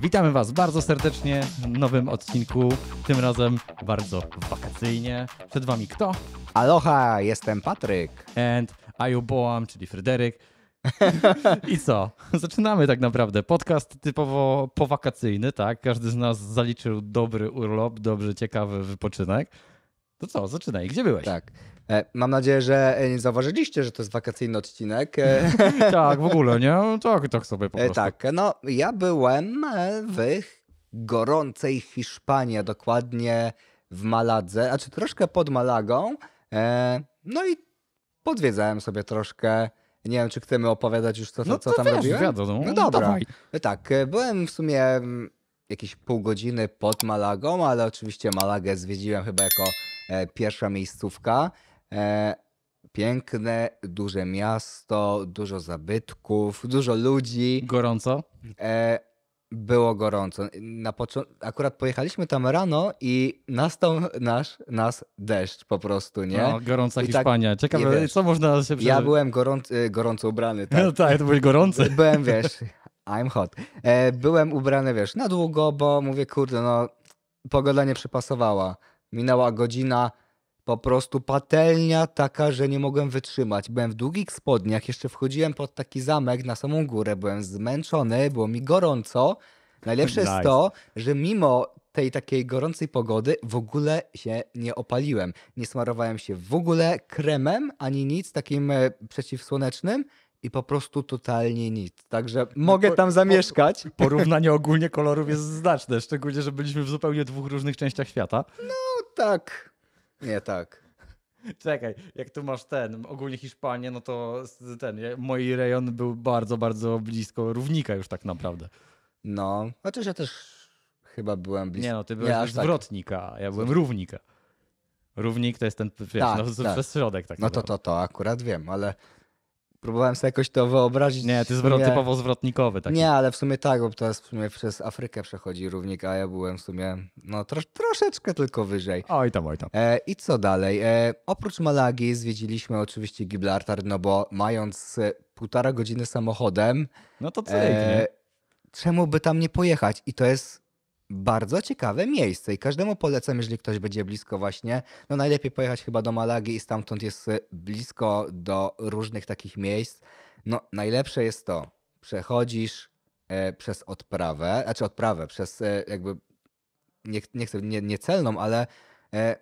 Witamy Was bardzo serdecznie w nowym odcinku, tym razem bardzo wakacyjnie. Przed Wami kto? Aloha, jestem Patryk. And Ayuboam, czyli Fryderyk. I co? Zaczynamy tak naprawdę. Podcast typowo powakacyjny, tak? Każdy z nas zaliczył dobry urlop, dobry, ciekawy wypoczynek. To co, zaczynaj. Gdzie byłeś? Tak. E, mam nadzieję, że e, nie zauważyliście, że to jest wakacyjny odcinek. E, tak, w ogóle, nie? No tak, tak sobie po prostu. Tak, no ja byłem w gorącej Hiszpanii, dokładnie w Maladze, znaczy troszkę pod Malagą. No i podwiedzałem sobie troszkę. Nie wiem, czy chcemy opowiadać już to, co, no to tam wiesz, robiłem. Wiadomo, no, no, no dobra. Dawaj. Tak, byłem w sumie mm, jakieś pół godziny pod Malagą, ale oczywiście Malagę zwiedziłem chyba jako pierwsza miejscówka. E, piękne, duże miasto, dużo zabytków, dużo ludzi. Gorąco? E, było gorąco. Na początku akurat pojechaliśmy tam rano i nastał nasz, nas deszcz po prostu, nie? No, gorąca I tak Hiszpania. Tak, Ciekawe, wiesz, co można się przeżyć. Ja byłem gorąc, y, gorąco ubrany. Tak? No tak, to byłeś gorący. Byłem, wiesz, I'm hot. E, byłem ubrany, wiesz, na długo, bo mówię, kurde, no pogoda nie przypasowała. Minęła godzina, po prostu patelnia taka, że nie mogłem wytrzymać. Byłem w długich spodniach, jeszcze wchodziłem pod taki zamek na samą górę, byłem zmęczony, było mi gorąco. Najlepsze nice. jest to, że mimo tej takiej gorącej pogody w ogóle się nie opaliłem. Nie smarowałem się w ogóle kremem ani nic takim e, przeciwsłonecznym i po prostu totalnie nic. Także no mogę tam zamieszkać. Porównanie ogólnie kolorów jest znaczne, szczególnie, że byliśmy w zupełnie dwóch różnych częściach świata. No tak. Nie, tak. Czekaj, jak tu masz ten, ogólnie Hiszpanię, no to ten, mój rejon był bardzo, bardzo blisko równika już tak naprawdę. No, chociaż ja też chyba byłem blisko. Nie no, ty byłeś nie, tak. zwrotnika, tak. ja byłem równika. Równik to jest ten, wiesz, tak, no, tak. przez środek tak No to, to, to akurat wiem, ale próbowałem sobie jakoś to wyobrazić. Nie, to zwrot, typowo zwrotnikowy. Taki. Nie, ale w sumie tak, bo to jest w sumie przez Afrykę przechodzi równik, a ja byłem w sumie no troszeczkę tylko wyżej. Oj tam, oj tam. E, I co dalej? E, oprócz Malagi zwiedziliśmy oczywiście Gibraltar, no bo mając e, półtora godziny samochodem... No to co e, Czemu by tam nie pojechać? I to jest bardzo ciekawe miejsce i każdemu polecam, jeżeli ktoś będzie blisko właśnie, no najlepiej pojechać chyba do Malagi i stamtąd jest y, blisko do różnych takich miejsc. No najlepsze jest to, przechodzisz e, przez odprawę, znaczy odprawę, przez e, jakby nie, nie chcę, nie celną, ale e,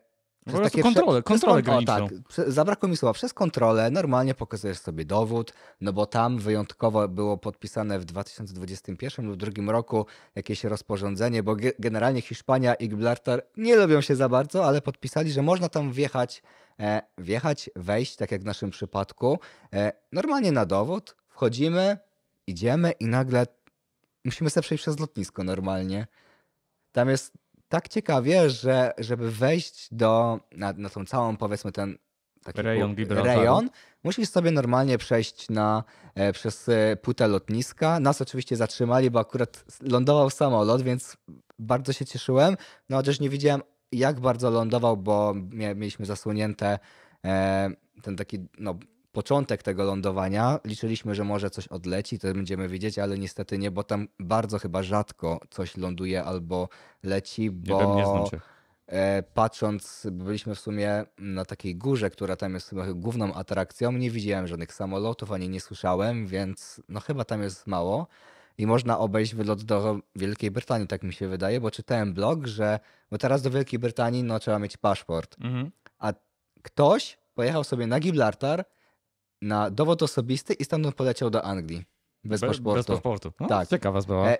przez takie kontrolę, kontrolę przez, tak, graniczną. tak, zabrakło mi słowa. Przez kontrolę normalnie pokazujesz sobie dowód, no bo tam wyjątkowo było podpisane w 2021 lub 2022 roku jakieś rozporządzenie, bo generalnie Hiszpania i Gibraltar nie lubią się za bardzo, ale podpisali, że można tam wjechać, e, wjechać, wejść, tak jak w naszym przypadku, e, normalnie na dowód, wchodzimy, idziemy i nagle musimy sobie przejść przez lotnisko normalnie. Tam jest tak ciekawie, że żeby wejść do, na, na tą całą, powiedzmy, ten taki rejon, rejon, musisz sobie normalnie przejść na, e, przez e, płytę lotniska. Nas oczywiście zatrzymali, bo akurat lądował samolot, więc bardzo się cieszyłem. No chociaż nie widziałem, jak bardzo lądował, bo mieliśmy zasłonięte e, ten taki, no początek tego lądowania. Liczyliśmy, że może coś odleci, to będziemy widzieć, ale niestety nie, bo tam bardzo chyba rzadko coś ląduje albo leci, bo... Nie wiem, nie patrząc, byliśmy w sumie na takiej górze, która tam jest chyba główną atrakcją, nie widziałem żadnych samolotów, ani nie słyszałem, więc no chyba tam jest mało. I można obejść wylot do Wielkiej Brytanii, tak mi się wydaje, bo czytałem blog, że bo teraz do Wielkiej Brytanii no, trzeba mieć paszport. Mhm. A ktoś pojechał sobie na Gibraltar, na dowód osobisty i stamtąd poleciał do Anglii. Bez Be, paszportu. Bez paszportu. No, tak. Ciekawa sprawa. E,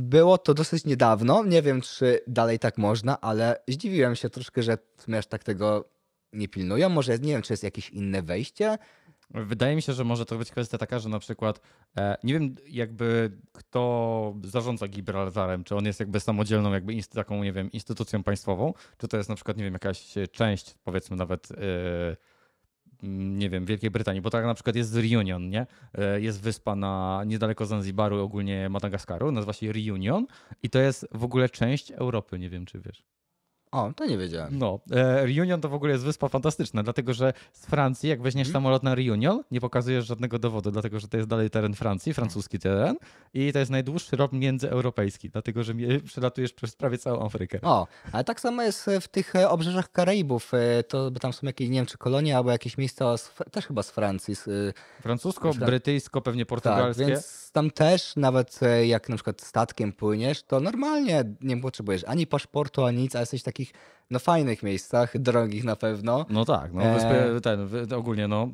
było to dosyć niedawno. Nie wiem, czy dalej tak można, ale zdziwiłem się troszkę, że aż tak tego nie pilnują. Może nie wiem, czy jest jakieś inne wejście. Wydaje mi się, że może to być kwestia taka, że na przykład e, nie wiem jakby kto zarządza Gibraltarem, czy on jest jakby samodzielną jakby taką, nie wiem, instytucją państwową, czy to jest na przykład, nie wiem, jakaś część powiedzmy nawet yy, Mm, nie wiem, Wielkiej Brytanii, bo tak na przykład jest Reunion, nie? E, jest wyspa na niedaleko Zanzibaru, ogólnie Madagaskaru, nazywa się Reunion i to jest w ogóle część Europy, nie wiem czy wiesz. O, to nie wiedziałem. No, e, Reunion to w ogóle jest wyspa fantastyczna, dlatego że z Francji, jak weźmiesz hmm. samolot na Reunion, nie pokazujesz żadnego dowodu, dlatego że to jest dalej teren Francji, mhm. francuski teren i to jest najdłuższy rok międzyeuropejski, dlatego że e, przelatujesz przez prawie całą Afrykę. O, ale tak samo jest w tych e, obrzeżach Karaibów, to tam są jakieś, nie wiem, czy kolonie albo jakieś miejsca z, też chyba z Francji. Z, Francusko, z Fran... brytyjsko, pewnie tak, portugalskie. Tak, więc tam też nawet e, jak na przykład statkiem płyniesz, to normalnie nie potrzebujesz ani paszportu, ani nic, a jesteś w takich no, fajnych miejscach, drogich na pewno. No tak, no, e, wyspy, ten, ogólnie no,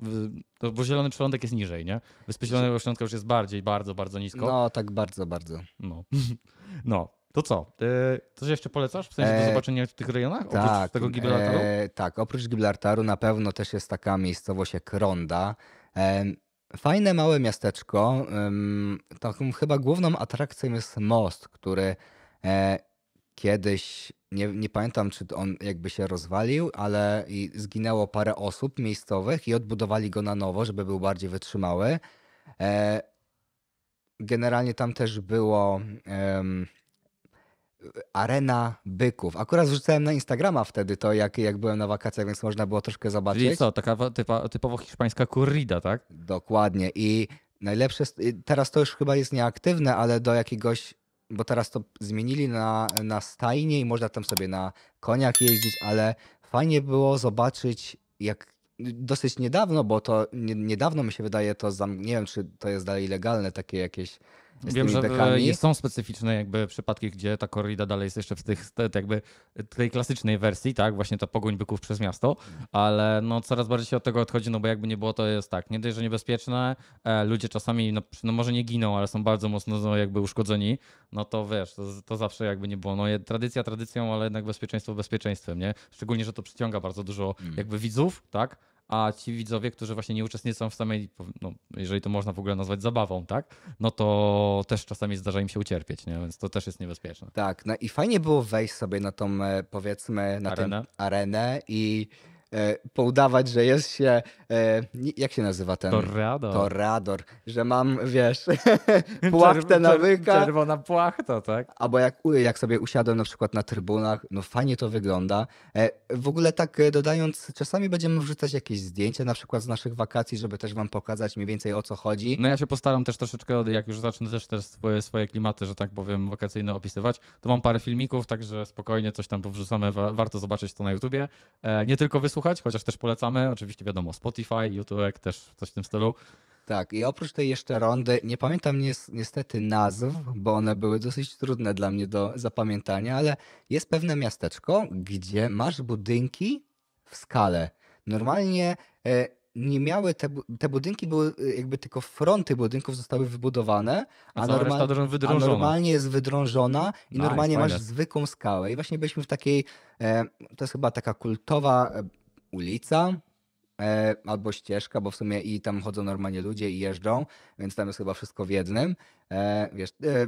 bo Zielony Przylądek jest niżej, nie? Wyspy Zielonego Przylądka już jest bardziej, bardzo, bardzo nisko. No tak, bardzo, bardzo. No, no to co? E, coś jeszcze polecasz? W sensie do zobaczenia w tych rejonach? Oprócz tak, tego Gibraltaru? E, tak, oprócz Gibraltaru na pewno też jest taka miejscowość jak Ronda. Fajne małe miasteczko. Taką chyba główną atrakcją jest most, który e, kiedyś, nie, nie pamiętam czy on jakby się rozwalił, ale zginęło parę osób miejscowych i odbudowali go na nowo, żeby był bardziej wytrzymały. E, generalnie tam też było Arena Byków. Akurat wrzucałem na Instagrama wtedy to, jak, jak byłem na wakacjach, więc można było troszkę zobaczyć. Czyli co, taka typa, typowo hiszpańska corrida, tak? Dokładnie. I najlepsze, teraz to już chyba jest nieaktywne, ale do jakiegoś, bo teraz to zmienili na, na stajnie i można tam sobie na koniach jeździć, ale fajnie było zobaczyć, jak dosyć niedawno, bo to niedawno mi się wydaje to, nie wiem czy to jest dalej legalne, takie jakieś Wiem, że e, dekami. są specyficzne jakby przypadki, gdzie ta korrida dalej jest jeszcze w tych, te, jakby tej klasycznej wersji, tak, właśnie ta pogoń byków przez miasto, ale no coraz bardziej się od tego odchodzi, no bo jakby nie było, to jest tak, nie dość, że niebezpieczne, e, ludzie czasami, no, no może nie giną, ale są bardzo mocno no, jakby uszkodzeni, no to wiesz, to, to, zawsze jakby nie było, no tradycja tradycją, ale jednak bezpieczeństwo bezpieczeństwem, nie? Szczególnie, że to przyciąga bardzo dużo mm. jakby widzów, tak? a ci widzowie, którzy właśnie nie uczestniczą w samej, no, jeżeli to można w ogóle nazwać zabawą, tak, no to też czasami zdarza im się ucierpieć, nie? więc to też jest niebezpieczne. Tak, no i fajnie było wejść sobie na tą, e, powiedzmy, na arenę. tę arenę i E, poudawać, że jest się. E, jak się nazywa ten? torador, Torrador, że mam, wiesz, płachtę na łyka. Czerwona płachta, tak? Albo jak, jak sobie usiadłem na przykład na trybunach, no fajnie to wygląda. E, w ogóle tak dodając, czasami będziemy wrzucać jakieś zdjęcia na przykład z naszych wakacji, żeby też wam pokazać mniej więcej o co chodzi. No ja się postaram też troszeczkę, jak już zacznę też te swoje, swoje klimaty, że tak powiem, wakacyjne opisywać, to mam parę filmików, także spokojnie coś tam powrzucamy, warto zobaczyć to na YouTubie. Nie tylko wysłuchać słuchać, chociaż też polecamy. Oczywiście wiadomo, Spotify, YouTube, też coś w tym stylu. Tak, i oprócz tej jeszcze rondy, nie pamiętam niestety nazw, bo one były dosyć trudne dla mnie do zapamiętania, ale jest pewne miasteczko, gdzie masz budynki w skale. Normalnie e, nie miały, te, te budynki były e, jakby tylko fronty budynków zostały wybudowane, a, a, normal, a normalnie jest wydrążona i nice, normalnie fajne. masz zwykłą skałę. I właśnie byliśmy w takiej, e, to jest chyba taka kultowa ulica e, albo ścieżka, bo w sumie i tam chodzą normalnie ludzie i jeżdżą, więc tam jest chyba wszystko w jednym. E, wiesz, e,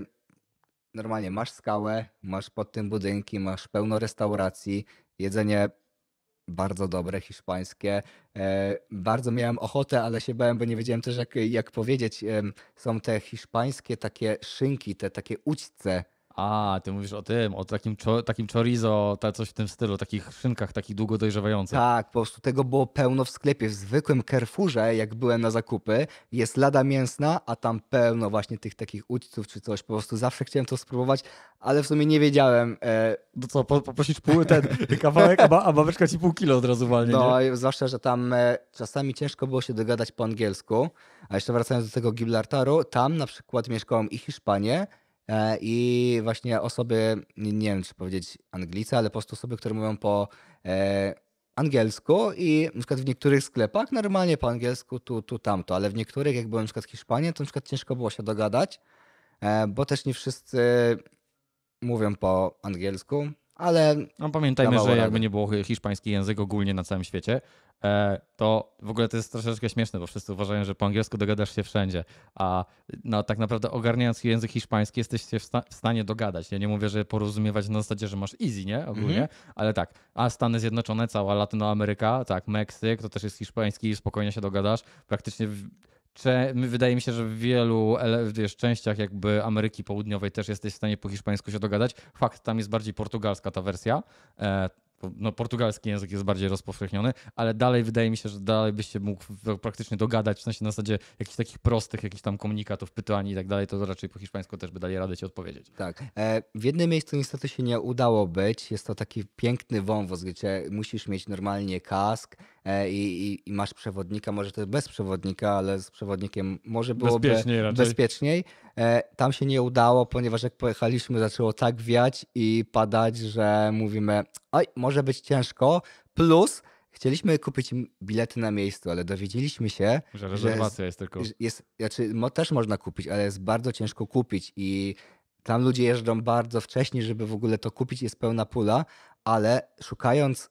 normalnie masz skałę, masz pod tym budynki, masz pełno restauracji, jedzenie bardzo dobre hiszpańskie. E, bardzo miałem ochotę, ale się bałem, bo nie wiedziałem też jak, jak powiedzieć. Są te hiszpańskie takie szynki, te takie ućce a, ty mówisz o tym, o takim, takim chorizo, ta, coś w tym stylu, takich szynkach, takich długo dojrzewających. Tak, po prostu tego było pełno w sklepie. W zwykłym Carrefourze, jak byłem na zakupy, jest lada mięsna, a tam pełno właśnie tych takich ućców czy coś. Po prostu zawsze chciałem to spróbować, ale w sumie nie wiedziałem. E... No co, po, poprosić pół ten kawałek, a, ba, a babeczka ci pół kilo od razu walnie, No, nie? zwłaszcza, że tam e, czasami ciężko było się dogadać po angielsku. A jeszcze wracając do tego Gibraltaru, tam na przykład mieszkałem i Hiszpanię, E, i właśnie osoby, nie wiem czy powiedzieć Anglicy, ale po prostu osoby, które mówią po e, angielsku i na przykład w niektórych sklepach normalnie po angielsku tu, tu, tamto, ale w niektórych, jak byłem na przykład Hiszpanii, to na przykład ciężko było się dogadać, e, bo też nie wszyscy mówią po angielsku, ale. No, pamiętajmy, że jakby nie było hiszpański język ogólnie na całym świecie, e, to w ogóle to jest troszeczkę śmieszne, bo wszyscy uważają, że po angielsku dogadasz się wszędzie, a no, tak naprawdę ogarniając język hiszpański jesteś się w, w stanie dogadać. Ja nie mówię, że porozumiewać na zasadzie, że masz easy, nie? Ogólnie, mm -hmm. ale tak. A Stany Zjednoczone, cała Latynoameryka, tak, Meksyk, to też jest hiszpański, spokojnie się dogadasz. Praktycznie w Wydaje mi się, że w wielu wiesz, częściach jakby Ameryki Południowej też jesteś w stanie po hiszpańsku się dogadać. Fakt, tam jest bardziej portugalska ta wersja. E, no, portugalski język jest bardziej rozpowszechniony, ale dalej wydaje mi się, że dalej byś się mógł praktycznie dogadać, w sensie na zasadzie jakichś takich prostych, jakichś tam komunikatów, pytań i tak dalej, to raczej po hiszpańsku też by dali radę ci odpowiedzieć. Tak. E, w jednym miejscu niestety się nie udało być. Jest to taki piękny wąwóz, gdzie musisz mieć normalnie kask, E, i, i, i, masz przewodnika, może to bez przewodnika, ale z przewodnikiem może byłoby bezpieczniej. bezpieczniej. E, tam się nie udało, ponieważ jak pojechaliśmy, zaczęło tak wiać i padać, że mówimy, oj, może być ciężko, plus... Chcieliśmy kupić bilety na miejscu, ale dowiedzieliśmy się, że rezerwacja że jest, jest tylko. Jest, znaczy, też można kupić, ale jest bardzo ciężko kupić i tam ludzie jeżdżą bardzo wcześnie, żeby w ogóle to kupić, jest pełna pula, ale szukając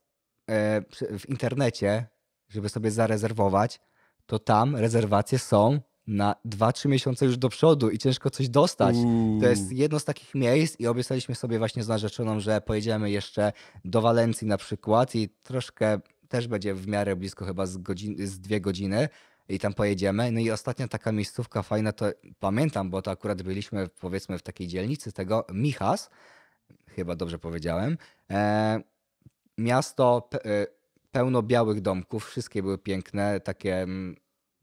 E, w internecie, żeby sobie zarezerwować, to tam rezerwacje są na 2-3 miesiące już do przodu i ciężko coś dostać. Uuu. To jest jedno z takich miejsc i obiecaliśmy sobie właśnie z narzeczoną, że pojedziemy jeszcze do Walencji na przykład i troszkę też będzie w miarę blisko chyba z, godzin, z dwie godziny i tam pojedziemy. No i ostatnia taka miejscówka fajna to pamiętam, bo to akurat byliśmy powiedzmy w takiej dzielnicy tego Michas, chyba dobrze powiedziałem, e, miasto e, pełno białych domków, wszystkie były piękne, takie mm,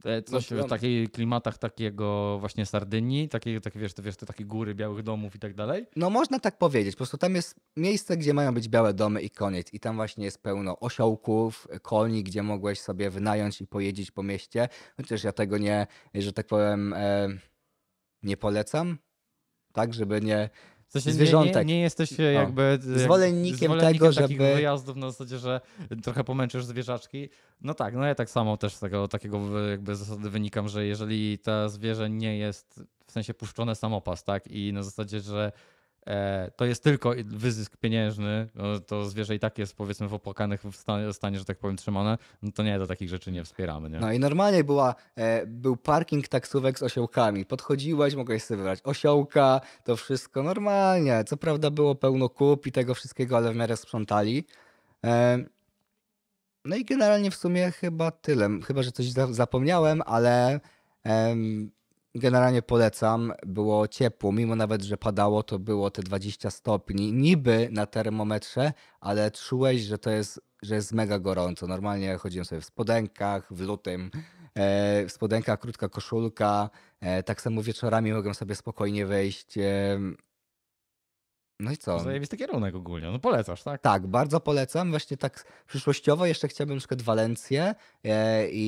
e, no, Coś w takich klimatach takiego właśnie Sardynii, takie, takie wiesz, to, wiesz, te takie góry białych domów i tak dalej? No można tak powiedzieć, po prostu tam jest miejsce, gdzie mają być białe domy i koniec. I tam właśnie jest pełno osiołków, koni, gdzie mogłeś sobie wynająć i pojeździć po mieście. Chociaż ja tego nie, że tak powiem, e, nie polecam. Tak, żeby nie, w sensie zwierzątek. Nie, nie, nie jesteś e, jakby e, zwolennikiem, tego, żeby... wyjazdów na zasadzie, że trochę pomęczysz zwierzaczki. No tak, no ja tak samo też z tego takiego jakby zasady wynikam, że jeżeli ta zwierzę nie jest w sensie puszczone samopas, tak? I na zasadzie, że E, to jest tylko wyzysk pieniężny, no, to zwierzę i tak jest powiedzmy w opłakanych w stanie, stanie że tak powiem, trzymane, no to nie, do takich rzeczy nie wspieramy. Nie? No i normalnie była, e, był parking taksówek z osiołkami. Podchodziłeś, mogłeś sobie wybrać osiołka, to wszystko normalnie. Co prawda było pełno kup i tego wszystkiego, ale w miarę sprzątali. E, no i generalnie w sumie chyba tyle. Chyba, że coś zapomniałem, ale generalnie polecam. Było ciepło, mimo nawet, że padało, to było te 20 stopni, niby na termometrze, ale czułeś, że to jest, że jest mega gorąco. Normalnie chodziłem sobie w spodenkach, w lutym, e, w spodenkach, krótka koszulka. E, tak samo wieczorami mogłem sobie spokojnie wejść e, no i co? Zajebisty kierunek ogólnie, no polecasz, tak? Tak, bardzo polecam. Właśnie tak przyszłościowo jeszcze chciałbym na przykład Walencję e, i,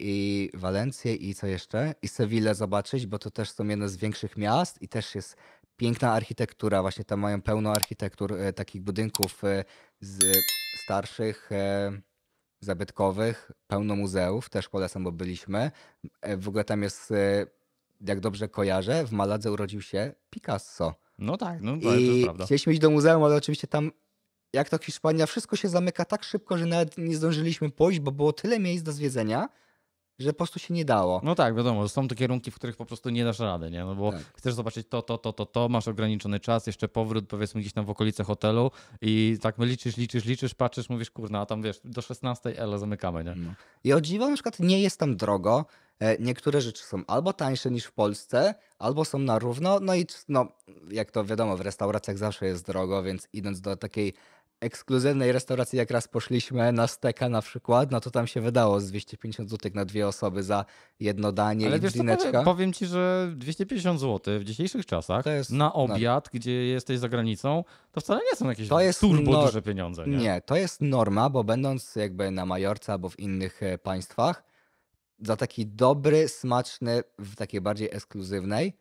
i Walencję i co jeszcze? I Sewillę zobaczyć, bo to też są jedne z większych miast i też jest piękna architektura. Właśnie tam mają pełno architektur e, takich budynków e, z starszych zabytkowych, pełno muzeów, też polecam, bo byliśmy. W ogóle tam jest, jak dobrze kojarzę, w Maladze urodził się Picasso. No tak, no I to jest prawda. Chcieliśmy iść do muzeum, ale oczywiście tam, jak to Hiszpania, wszystko się zamyka tak szybko, że nawet nie zdążyliśmy pójść, bo było tyle miejsc do zwiedzenia, że po prostu się nie dało. No tak, wiadomo, są te kierunki, w których po prostu nie dasz rady, nie? No bo tak. chcesz zobaczyć to, to, to, to, to, masz ograniczony czas, jeszcze powrót powiedzmy gdzieś tam w okolice hotelu i tak liczysz, liczysz, liczysz, patrzysz, mówisz, kurna, a tam wiesz, do 16 ale zamykamy, nie? No. I od dziwo na przykład nie jest tam drogo, E, niektóre rzeczy są albo tańsze niż w Polsce, albo są na równo. No i no, jak to wiadomo, w restauracjach zawsze jest drogo, więc idąc do takiej ekskluzywnej restauracji, jak raz poszliśmy na steka na przykład, no to tam się wydało z 250 zł na dwie osoby za jedno danie Ale i wiesz, Powiem, powiem, ci, że 250 zł w dzisiejszych czasach na obiad, no. gdzie jesteś za granicą, to wcale nie są jakieś to jest turbo duże pieniądze. Nie? nie, to jest norma, bo będąc jakby na Majorce albo w innych e, państwach, za taki dobry, smaczny w takiej bardziej ekskluzywnej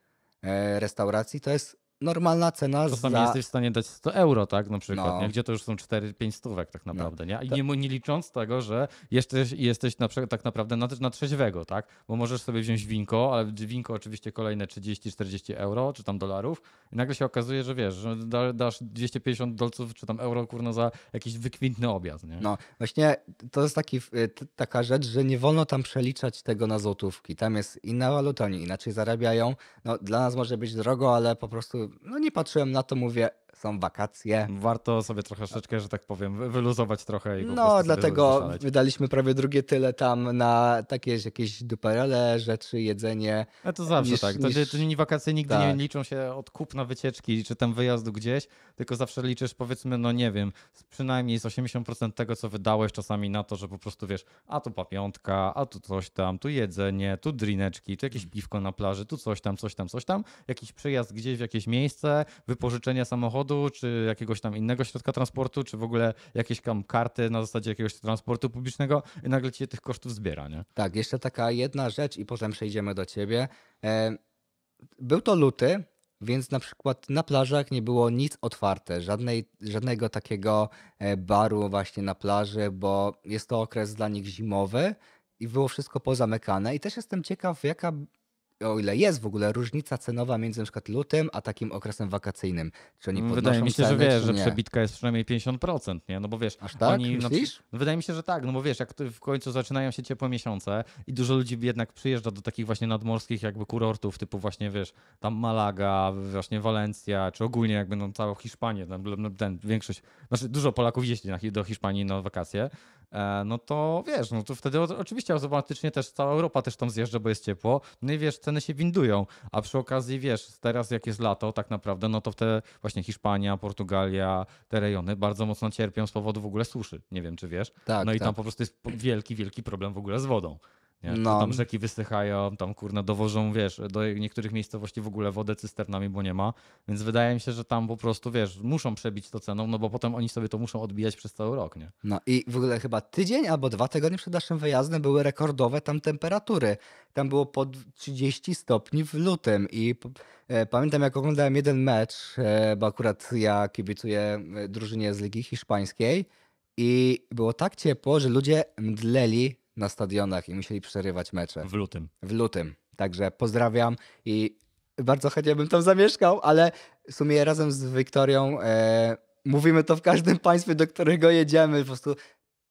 e, restauracji to jest normalna cena to tam za... jesteś w stanie dać 100 euro, tak, na przykład, no. nie? gdzie to już są 4-5 stówek tak naprawdę, no. nie? I to... nie, nie licząc tego, że jeszcze jesteś na, tak naprawdę na, na trzeźwego, tak? Bo możesz sobie wziąć winko, ale winko oczywiście kolejne 30-40 euro, czy tam dolarów i nagle się okazuje, że wiesz, że da, dasz 250 dolców, czy tam euro, kurno, za jakiś wykwintny obiad, nie? No, właśnie to jest taki, taka rzecz, że nie wolno tam przeliczać tego na złotówki. Tam jest inna waluta, oni inaczej zarabiają. No, dla nas może być drogo, ale po prostu no nie patrzyłem na to, mówię, są wakacje. Warto sobie troszeczkę, że tak powiem, wyluzować trochę. I no, dlatego wydaliśmy prawie drugie tyle tam na takie jakieś duperele, rzeczy, jedzenie. No to zawsze niż, tak. To, niż... Dni wakacje nigdy tak. nie liczą się od kupna wycieczki czy tam wyjazdu gdzieś, tylko zawsze liczysz powiedzmy, no nie wiem, przynajmniej z 80% tego, co wydałeś czasami na to, że po prostu wiesz, a tu papiątka, a tu coś tam, tu jedzenie, tu drineczki, tu jakieś mm. piwko na plaży, tu coś tam, coś tam, coś tam, jakiś przejazd gdzieś w jakieś miejsce, wypożyczenie samochodu, samochodu, czy jakiegoś tam innego środka transportu, czy w ogóle jakieś tam karty na zasadzie jakiegoś transportu publicznego i nagle ci tych kosztów zbiera, nie? Tak, jeszcze taka jedna rzecz i potem przejdziemy do ciebie. E, był to luty, więc na przykład na plażach nie było nic otwarte, żadnej, żadnego takiego e, baru właśnie na plaży, bo jest to okres dla nich zimowy i było wszystko pozamykane. I też jestem ciekaw, jaka o ile jest w ogóle różnica cenowa między np. lutym a takim okresem wakacyjnym. Czy oni Wydaje mi się, ceny, że wiesz, że przebitka jest przynajmniej 50%, nie? No bo wiesz, Aż tak? oni. No, wydaje mi się, że tak, no bo wiesz, jak w końcu zaczynają się ciepłe miesiące i dużo ludzi jednak przyjeżdża do takich właśnie nadmorskich jakby kurortów, typu właśnie wiesz, tam Malaga, właśnie Walencja, czy ogólnie jakby no, całą Hiszpanię, ten, ten większość, znaczy dużo Polaków jeździ do Hiszpanii na wakacje, E, no to wiesz, no to wtedy oczywiście automatycznie też cała Europa też tam zjeżdża, bo jest ciepło, no i wiesz, ceny się windują, a przy okazji wiesz, teraz jak jest lato tak naprawdę, no to te właśnie Hiszpania, Portugalia, te rejony bardzo mocno cierpią z powodu w ogóle suszy, nie wiem czy wiesz, tak, no i tak. tam po prostu jest wielki, wielki problem w ogóle z wodą. Nie? No. Tam rzeki wysychają, tam kurna dowożą, wiesz, do niektórych miejscowości w ogóle wodę cysternami, bo nie ma. Więc wydaje mi się, że tam po prostu, wiesz, muszą przebić to ceną, no bo potem oni sobie to muszą odbijać przez cały rok, nie? No i w ogóle chyba tydzień albo dwa tygodnie przed naszym wyjazdem były rekordowe tam temperatury. Tam było po 30 stopni w lutym i e, pamiętam jak oglądałem jeden mecz, e, bo akurat ja kibicuję e, drużynie z Ligi Hiszpańskiej i było tak ciepło, że ludzie mdleli na stadionach i musieli przerywać mecze. W lutym. W lutym. Także pozdrawiam i bardzo chętnie bym tam zamieszkał, ale w sumie razem z Wiktorią e, mówimy to w każdym państwie, do którego jedziemy. Po prostu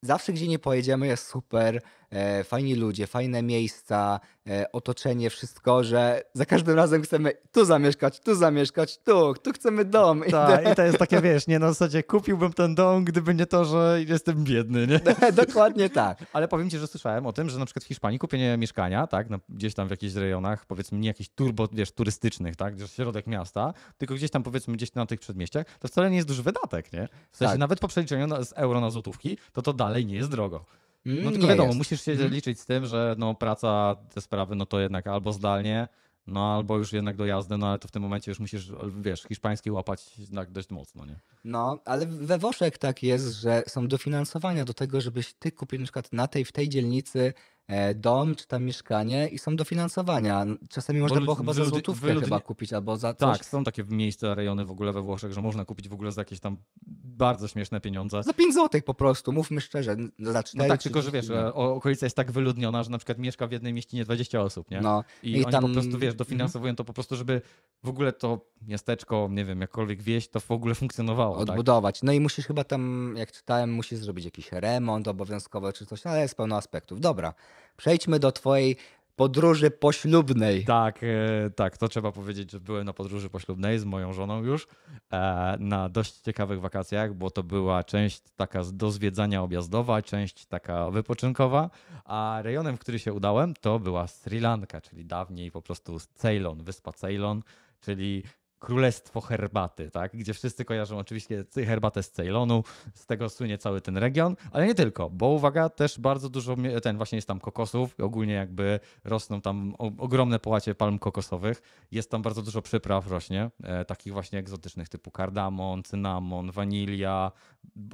zawsze, gdzie nie pojedziemy, jest super. E, fajni ludzie, fajne miejsca, e, otoczenie, wszystko, że za każdym razem chcemy tu zamieszkać, tu zamieszkać, tu, tu chcemy dom. Tak, i to jest takie, wiesz, nie, na zasadzie kupiłbym ten dom, gdyby nie to, że jestem biedny, nie? E, dokładnie tak. Ale powiem ci, że słyszałem o tym, że na przykład w Hiszpanii kupienie mieszkania, tak, no, gdzieś tam w jakichś rejonach, powiedzmy nie jakichś turbo, wiesz, turystycznych, tak, gdzieś środek miasta, tylko gdzieś tam powiedzmy gdzieś na tych przedmieściach, to wcale nie jest duży wydatek, nie? W sensie tak. nawet po przeliczeniu z euro na złotówki, to to dalej nie jest drogo. No mm, tylko nie wiadomo, jest. musisz się mhm. liczyć z tym, że no, praca te sprawy, no to jednak albo zdalnie, no albo już jednak dojazdy, no ale to w tym momencie już musisz, wiesz, hiszpański łapać tak dość mocno, nie? No, ale we Włoszech tak jest, że są dofinansowania do tego, żebyś ty kupił na przykład na tej, w tej dzielnicy E, dom czy tam mieszkanie i są do finansowania. Czasami można było chyba za złotówkę chyba kupić albo za tak, coś. Tak, są takie miejsca, rejony w ogóle we Włoszech, że można kupić w ogóle za jakieś tam bardzo śmieszne pieniądze. Za 5 złotych po prostu, mówmy szczerze. Za 4, no, no tak, tylko że wiesz, no. E, okolica jest tak wyludniona, że na przykład mieszka w jednej mieścinie 20 osób, nie? No. I, I tam... po prostu, wiesz, mhm. dofinansowują to po prostu, żeby w ogóle to miasteczko, nie wiem, jakkolwiek wieś, to w ogóle funkcjonowało. Tak? Odbudować. Tak? No i musisz chyba tam, jak czytałem, musisz zrobić jakiś remont obowiązkowy czy coś, ale jest pełno aspektów. Dobra. Przejdźmy do Twojej podróży poślubnej. Tak, e, tak, to trzeba powiedzieć, że byłem na podróży poślubnej z moją żoną już e, na dość ciekawych wakacjach, bo to była część taka do zwiedzania objazdowa, część taka wypoczynkowa, a rejonem, w który się udałem, to była Sri Lanka, czyli dawniej po prostu Ceylon, wyspa Ceylon, czyli Królestwo Herbaty, tak? gdzie wszyscy kojarzą oczywiście herbatę z Ceylonu, z tego słynie cały ten region, ale nie tylko, bo uwaga, też bardzo dużo, ten właśnie jest tam kokosów, ogólnie jakby rosną tam ogromne połacie palm kokosowych, jest tam bardzo dużo przypraw rośnie, e, takich właśnie egzotycznych typu kardamon, cynamon, wanilia,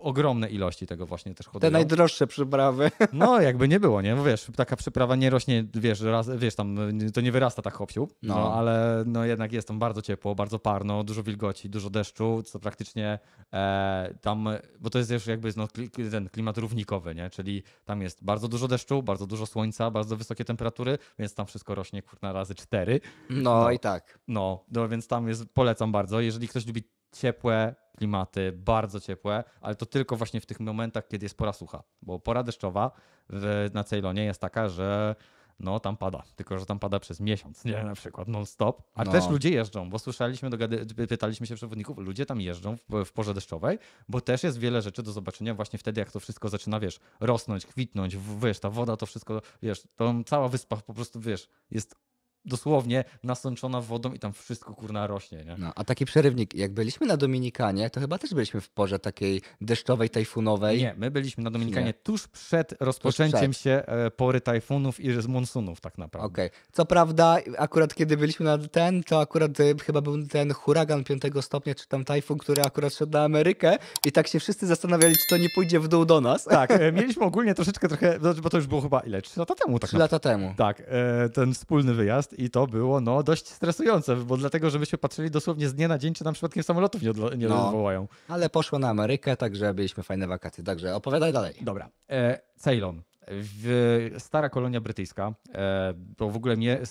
ogromne ilości tego właśnie też hodują. Te najdroższe przyprawy. No jakby nie było, nie? Bo wiesz, taka przyprawa nie rośnie, wiesz, raz, wiesz tam to nie wyrasta tak hopsiu, no. no ale no jednak jest tam bardzo ciepło, bardzo bardzo parno, dużo wilgoci, dużo deszczu, co praktycznie e, tam, bo to jest już jakby no, ten klimat równikowy, nie? czyli tam jest bardzo dużo deszczu, bardzo dużo słońca, bardzo wysokie temperatury, więc tam wszystko rośnie kurna razy cztery. No, no i tak. No, no, więc tam jest, polecam bardzo. Jeżeli ktoś lubi ciepłe klimaty, bardzo ciepłe, ale to tylko właśnie w tych momentach, kiedy jest pora sucha, bo pora deszczowa w, na Ceylonie jest taka, że no, tam pada, tylko że tam pada przez miesiąc, nie na przykład, non-stop. A no. też ludzie jeżdżą, bo słyszeliśmy, pytaliśmy się przewodników, ludzie tam jeżdżą w, w porze deszczowej, bo też jest wiele rzeczy do zobaczenia właśnie wtedy, jak to wszystko zaczyna, wiesz, rosnąć, kwitnąć, wiesz, ta woda, to wszystko, wiesz, to cała wyspa po prostu, wiesz, jest dosłownie nasączona wodą i tam wszystko kurna rośnie. Nie? No, a taki przerywnik, jak byliśmy na Dominikanie, to chyba też byliśmy w porze takiej deszczowej, tajfunowej. Nie, my byliśmy na Dominikanie nie. tuż przed rozpoczęciem tuż przed. się e, pory tajfunów i monsunów tak naprawdę. Okej, okay. co prawda akurat kiedy byliśmy na ten, to akurat e, chyba był ten huragan 5 stopnia, czy tam tajfun, który akurat szedł na Amerykę i tak się wszyscy zastanawiali, czy to nie pójdzie w dół do nas. Tak, e, mieliśmy ogólnie troszeczkę trochę, bo to już było chyba ile, trzy lata temu tak lata temu. Tak, ten wspólny wyjazd i to było no, dość stresujące, bo dlatego, że myśmy patrzyli dosłownie z dnia na dzień, czy nam przypadkiem samolotów nie, odlo- nie no, odwołają. Ale poszło na Amerykę, także byliśmy fajne wakacje. Także opowiadaj dalej. Dobra. E, Ceylon. stara kolonia brytyjska, e, bo w ogóle mnie e,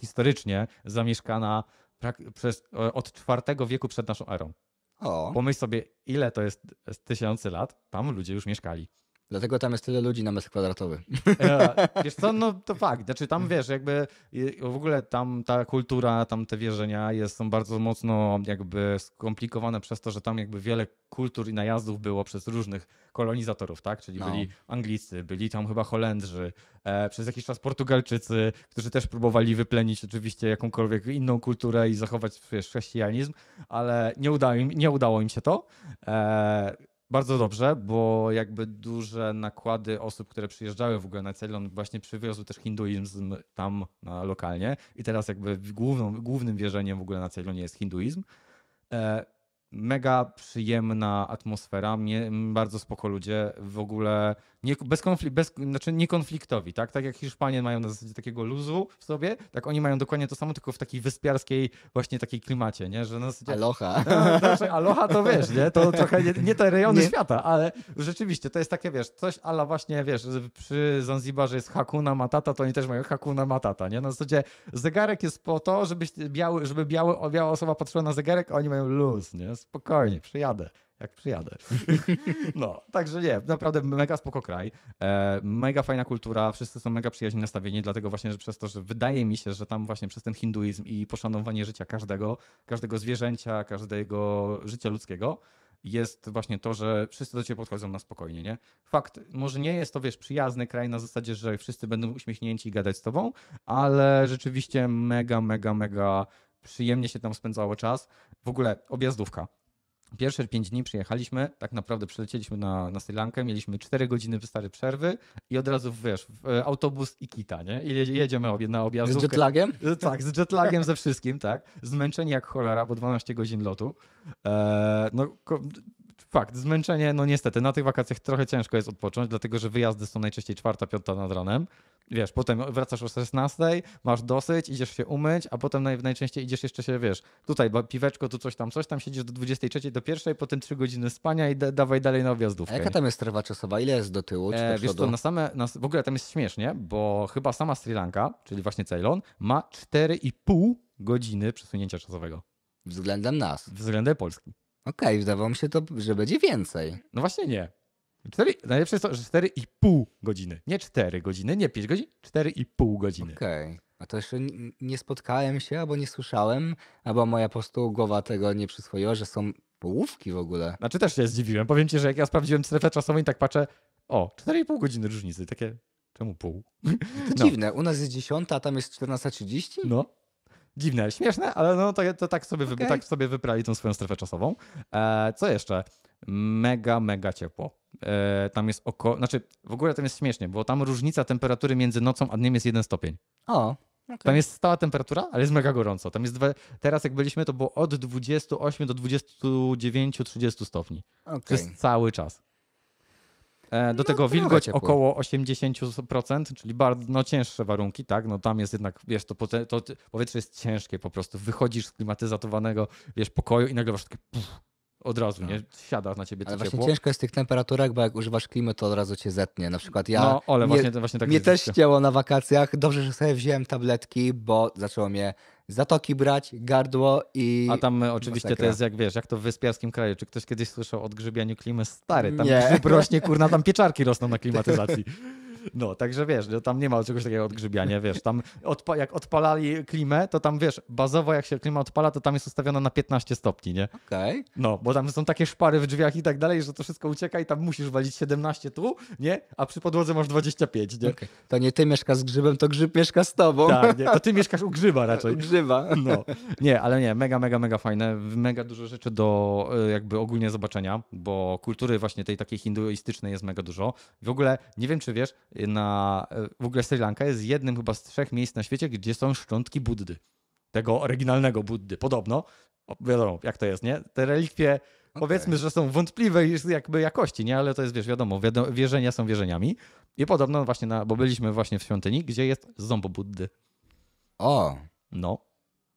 historycznie zamieszkana prak- przez, e, od IV wieku przed naszą erą. O. Pomyśl sobie, ile to jest z lat, tam ludzie już mieszkali. Dlatego tam jest tyle ludzi na metr kwadratowy. E, wiesz co, no to fakt. Znaczy tam wiesz, jakby w ogóle tam ta kultura, tam te wierzenia jest, są bardzo mocno jakby skomplikowane przez to, że tam jakby wiele kultur i najazdów było przez różnych kolonizatorów, tak? Czyli no. byli Anglicy, byli tam chyba Holendrzy, e, przez jakiś czas Portugalczycy, którzy też próbowali wyplenić oczywiście jakąkolwiek inną kulturę i zachować wiesz, chrześcijanizm, ale nie udało im, nie udało im się to. E, bardzo dobrze, bo jakby duże nakłady osób, które przyjeżdżały w ogóle na Ceylon, właśnie przywiozły też hinduizm tam na, lokalnie i teraz jakby główną, głównym wierzeniem w ogóle na Ceylonie jest hinduizm. E, mega przyjemna atmosfera, mnie, bardzo spoko ludzie, w ogóle nie, bez konflik, bez, znaczy niekonfliktowi, tak? Tak jak Hiszpanie mają na zasadzie takiego luzu w sobie, tak oni mają dokładnie to samo, tylko w takiej wyspiarskiej właśnie takiej klimacie, nie? Że na zasadzie, aloha. No, znaczy, aloha to wiesz, nie? To trochę nie, nie te rejony nie. świata, ale rzeczywiście to jest takie, wiesz, coś ala właśnie, wiesz, przy Zanzibarze jest Hakuna Matata, to oni też mają Hakuna Matata, nie? Na zasadzie zegarek jest po to, żebyś biały, żeby biały, biała osoba patrzyła na zegarek, a oni mają luz, nie? spokojnie, przyjadę jak przyjadę. No, także nie, naprawdę mega spoko kraj, e, mega fajna kultura, wszyscy są mega przyjaźni nastawieni, dlatego właśnie, że przez to, że wydaje mi się, że tam właśnie przez ten hinduizm i poszanowanie życia każdego, każdego zwierzęcia, każdego życia ludzkiego, jest właśnie to, że wszyscy do ciebie podchodzą na spokojnie, nie? Fakt, może nie jest to, wiesz, przyjazny kraj na zasadzie, że wszyscy będą uśmiechnięci i gadać z tobą, ale rzeczywiście mega, mega, mega przyjemnie się tam spędzało czas. W ogóle objazdówka. Pierwsze pięć dni przyjechaliśmy, tak naprawdę przylecieliśmy na, na Sri Lankę, mieliśmy cztery godziny stary przerwy i od razu wiesz, e, autobus i kita, nie? I jedziemy obie na objazdówkę. Z jetlagiem? E, tak, z jetlagiem ze wszystkim, tak. Zmęczeni jak cholera, bo 12 godzin lotu. Eee, no, fakt, zmęczenie, no niestety, na tych wakacjach trochę ciężko jest odpocząć, dlatego że wyjazdy są najczęściej czwarta, piąta nad ranem. Wiesz, potem wracasz o 16, masz dosyć, idziesz się umyć, a potem naj, najczęściej idziesz jeszcze się, wiesz, tutaj piweczko, tu coś tam, coś tam, siedzisz do 23, do pierwszej, potem 3 godziny spania i da, dawaj dalej na objazdówkę. A jaka tam jest strefa czasowa? Ile jest do tyłu? Czy e, tak wiesz co, na same, na, w ogóle tam jest śmiesznie, bo chyba sama Sri Lanka, czyli właśnie Ceylon, ma 4,5 godziny przesunięcia czasowego. Względem nas. Względem Polski. Okej, okay, wydawało mi się to, że będzie więcej. No właśnie nie. 4, najlepsze jest to, że 4,5 godziny. Nie 4 godziny, nie 5 godzin, 4,5 godziny. Okej. Okay. A to jeszcze nie spotkałem się, albo nie słyszałem, albo moja po prostu głowa tego nie przyswoiła, że są połówki w ogóle. Znaczy też się zdziwiłem. Powiem ci, że jak ja sprawdziłem strefę czasową i tak patrzę, o, 4,5 godziny różnicy. Takie, czemu pół? To no. dziwne, u nas jest 10, a tam jest 14.30? No dziwne, śmieszne, ale no to, to tak, sobie okay. wy, tak sobie tą swoją strefę czasową. E, co jeszcze? Mega, mega ciepło. E, tam jest około, znaczy w ogóle tam jest śmiesznie, bo tam różnica temperatury między nocą a dniem jest jeden stopień. O, Okay. Tam jest stała temperatura, ale jest mega gorąco. Tam jest dwa... Teraz jak byliśmy, to było od 28 do 29-30 stopni. Okay. Przez cały czas. E, do no, tego wilgoć ciepło. około 80%, czyli bardzo no, cięższe warunki, tak? No tam jest jednak, wiesz, to, to, powietrze jest ciężkie po prostu. Wychodzisz z klimatyzatowanego, wiesz, pokoju i nagle masz takie od razu, no. nie? Siada na ciebie Ale ciepło. właśnie ciężko jest w tych temperaturach, bo jak używasz klimy, to od razu cię zetnie. Na przykład ja... No, ale mnie, właśnie, właśnie tak Mnie też cięło na wakacjach. Dobrze, że sobie wziąłem tabletki, bo zaczęło mnie zatoki brać, gardło i. A tam e, oczywiście masakra. to jest jak wiesz, jak to w wyspiarskim kraju. Czy ktoś kiedyś słyszał o odgrzybianiu klimy? Stary, tam grzyb rośnie, kurna, tam pieczarki rosną na klimatyzacji. No, także wiesz, no, tam nie ma czegoś takiego odgrzybiania, wiesz, tam odpa- jak odpalali klimę, to tam wiesz, bazowo jak się klima odpala, to tam jest ustawiona na 15 stopni, nie? Okej. Okay. No, bo tam są takie szpary w drzwiach i tak dalej, że to wszystko ucieka i tam musisz walić 17 tu, nie? A przy podłodze masz 25, nie? Okay. To nie ty mieszkasz z grzybem, to grzyb mieszka z tobą. Tak, nie, to ty mieszkasz u grzyba raczej. U grzyba. No. Nie, ale nie, mega, mega, mega fajne, mega dużo rzeczy do e, jakby ogólnie zobaczenia, bo kultury właśnie tej takiej hinduistycznej jest mega dużo. W ogóle, nie wiem czy wiesz, na. E, w ogóle Sri Lanka jest jednym chyba z trzech miejsc na świecie, gdzie są szczątki Buddy. Tego oryginalnego Buddy. Podobno, wiadomo, jak to jest, nie? Te relikwie Okay. Powiedzmy, że są wątpliwe jakby jakości, nie? Ale to jest, wiesz, wiadomo, wierzenia są wierzeniami. I podobno właśnie na, bo byliśmy właśnie w świątyni, gdzie jest ząb Buddy. O! No.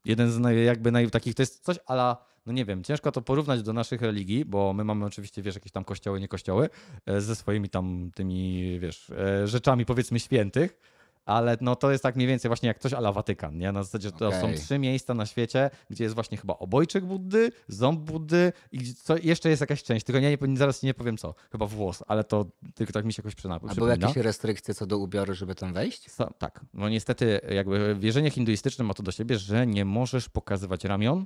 Jeden z naj, jakby naj, takich, to jest coś La no nie wiem, ciężko to porównać do naszych religii, bo my mamy oczywiście, wiesz, jakieś tam kościoły, nie kościoły, e, ze swoimi tam tymi, wiesz, e, rzeczami powiedzmy świętych, ale no to jest tak mniej więcej właśnie jak coś ala Watykan, nie? Na zasadzie okay. to są trzy miejsca na świecie, gdzie jest właśnie chyba obojczyk Buddy, ząb Buddy i co, jeszcze jest jakaś część, tylko ja nie, zaraz nie powiem co, chyba włos, ale to tylko tak mi się jakoś przypomina. A były jakieś restrykcje co do ubioru, żeby tam wejść? So, tak, no niestety jakby wierzenie hinduistyczne ma to do siebie, że nie możesz pokazywać ramion,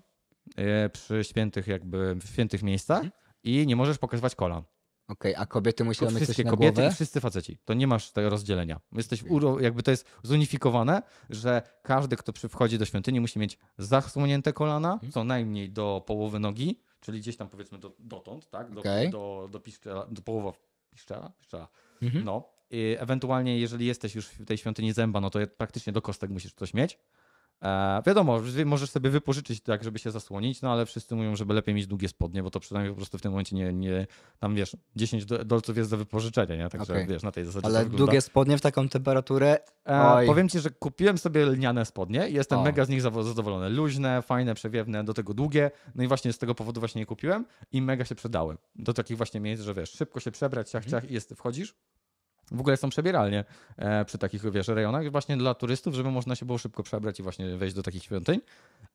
E, przy świętych jakby w świętych miejscach mhm. i nie możesz pokazywać kolan. Okej, okay, a kobiety musiały mieć Wszystkie kobiety głowę? i wszyscy faceci. To nie masz tego rozdzielenia. Jesteś jakby to jest zunifikowane, że każdy, kto przychodzi do świątyni musi mieć zasłonięte kolana, mhm. co najmniej do połowy nogi, czyli gdzieś tam powiedzmy do, dotąd, tak? Do, okay. do, do, do połowa piszczela, piszczela. Mhm. No. I ewentualnie, jeżeli jesteś już w tej świątyni zęba, no to praktycznie do kostek musisz coś mieć. E, wiadomo, możesz sobie wypożyczyć tak, żeby się zasłonić, no ale wszyscy mówią, żeby lepiej mieć długie spodnie, bo to przynajmniej po prostu w tym momencie nie, nie tam wiesz, 10 dolców jest do wypożyczenia, nie? Także okay. wiesz, na tej zasadzie Ale długie spodnie w taką temperaturę? E, powiem ci, że kupiłem sobie lniane spodnie i jestem o. mega z nich zadowolony. Luźne, fajne, przewiewne, do tego długie, no i właśnie z tego powodu właśnie je kupiłem i mega się przydały. Do takich właśnie miejsc, że wiesz, szybko się przebrać, ciach, mhm. ciach i jest, wchodzisz, w ogóle są przebieralnie e, przy takich, wiesz, rejonach właśnie dla turystów, żeby można się było szybko przebrać i właśnie wejść do takich świątyń.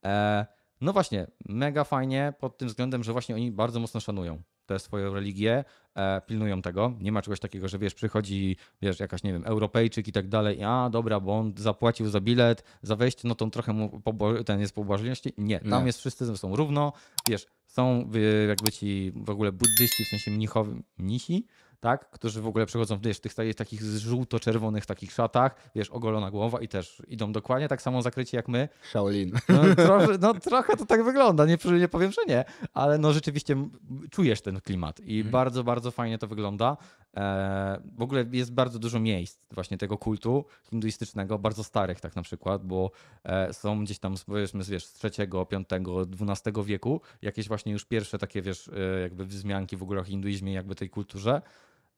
E, no właśnie, mega fajnie pod tym względem, że właśnie oni bardzo mocno szanują te swoją religię, e, pilnują tego. Nie ma czegoś takiego, że wiesz, przychodzi, wiesz, jakaś, nie wiem, Europejczyk i tak dalej, a dobra, bo on zapłacił za bilet, za wejście, no to trochę mu pobo- ten jest pobłażliwości. Nie, tam nie. jest wszyscy są równo, wiesz, są jakby ci w ogóle buddyści, w sensie mnichowi, mnisi, tak? Którzy w ogóle przychodzą wiesz, w tych takich żółto-czerwonych takich szatach, wiesz, ogolona głowa i też idą dokładnie tak samo zakrycie jak my. Shaolin. No, trochę, no, trochę to tak wygląda, nie, nie powiem, że nie, ale no rzeczywiście czujesz ten klimat i mhm. bardzo, bardzo fajnie to wygląda. E, w ogóle jest bardzo dużo miejsc właśnie tego kultu hinduistycznego, bardzo starych tak na przykład, bo e, są gdzieś tam powiedzmy wiesz, z III, V, XII wieku jakieś właśnie już pierwsze takie wiesz, e, jakby wzmianki w ogóle o hinduizmie, jakby tej kulturze.